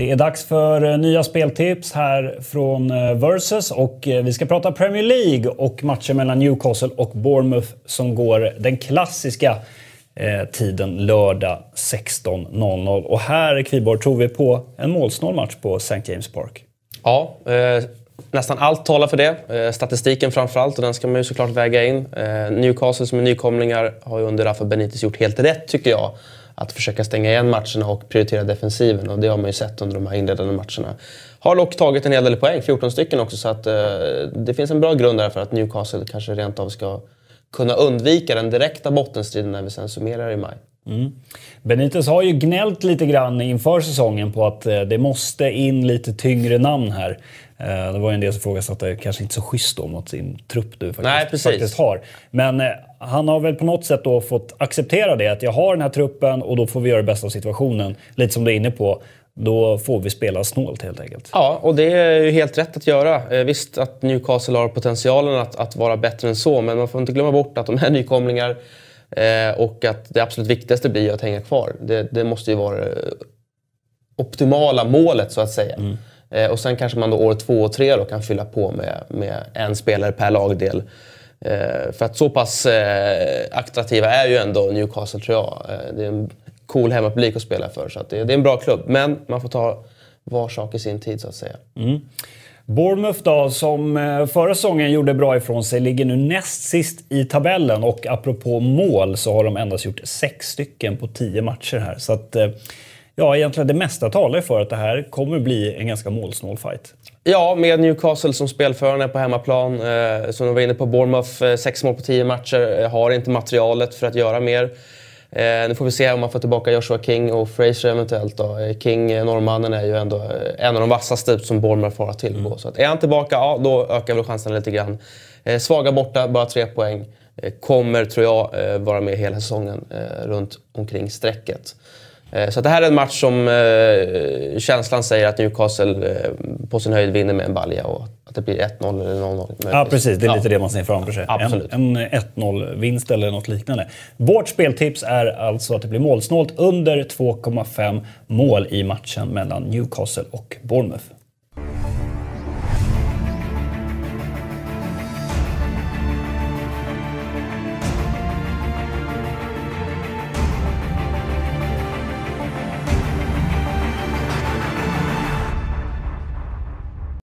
Det är dags för eh, nya speltips här från eh, Versus och eh, vi ska prata Premier League och matchen mellan Newcastle och Bournemouth som går den klassiska tiden lördag 16.00. Och här, Kviborg, tror vi på en målsnål match på St. James Park. Ja, eh, nästan allt talar för det. Eh, statistiken framför allt, och den ska man ju såklart väga in. Eh, Newcastle som är nykomlingar har ju under Rafa Benitez gjort helt rätt, tycker jag att försöka stänga igen matcherna och prioritera defensiven. Och det har man ju sett under de här inledande matcherna. Har dock tagit en hel del poäng, 14 stycken också, så att, eh, det finns en bra grund där för att Newcastle kanske rent av ska kunna undvika den direkta bottenstriden när vi sen summerar i maj. Mm. Benitez har ju gnällt lite grann inför säsongen på att eh, det måste in lite tyngre namn här. Eh, det var ju en del som ifrågasatte, kanske inte så schysst då mot sin trupp du faktiskt, Nej, faktiskt har. Men eh, han har väl på något sätt då fått acceptera det, att jag har den här truppen och då får vi göra det bästa av situationen. Lite som du är inne på. Då får vi spela snålt helt enkelt. Ja, och det är ju helt rätt att göra. Visst att Newcastle har potentialen att, att vara bättre än så, men man får inte glömma bort att de här nykomlingar Eh, och att det absolut viktigaste blir att hänga kvar. Det, det måste ju vara det optimala målet så att säga. Mm. Eh, och sen kanske man då år två och tre då kan fylla på med, med en spelare per lagdel. Eh, för att så pass eh, attraktiva är ju ändå Newcastle tror jag. Eh, det är en cool hemmapublik att spela för. Så det, det, är en bra klubb. Men man får ta var sak i sin tid så att säga. Mm. Bournemouth då, som eh, förra säsongen gjorde bra ifrån sig, ligger nu näst sist i tabellen. Och apropå mål så har de endast gjort sex stycken på tio matcher här. Så att, eh, ja, egentligen det mesta talar för att det här kommer bli en ganska målsnål fight. Ja, med Newcastle som spelförande på hemmaplan. Eh, som de var inne på, Bournemouth, eh, sex mål på tio matcher, har inte materialet för att göra mer. Eh, nu får vi se om man får tillbaka Joshua King och Fraser eventuellt. Då. Eh, King, eh, norrmannen, är ju ändå eh, en av de vassaste typ, som Bournemouth har att tillgå. Mm. Så att, är han tillbaka, ja, då ökar väl chansen lite grann. Eh, svaga borta, bara tre poäng. Eh, kommer, tror jag, vara med hela säsongen runt omkring strecket. Så det här är en match som känslan säger att Newcastle på sin höjd vinner med en balja och att det blir 1-0 eller 0-0. Ja, precis. Det är lite ja. det man ser framför sig. Absolut. En, en 1-0-vinst eller något liknande. Vårt speltips är alltså att det blir målsnålt under 2,5 mål i matchen mellan Newcastle och Bournemouth.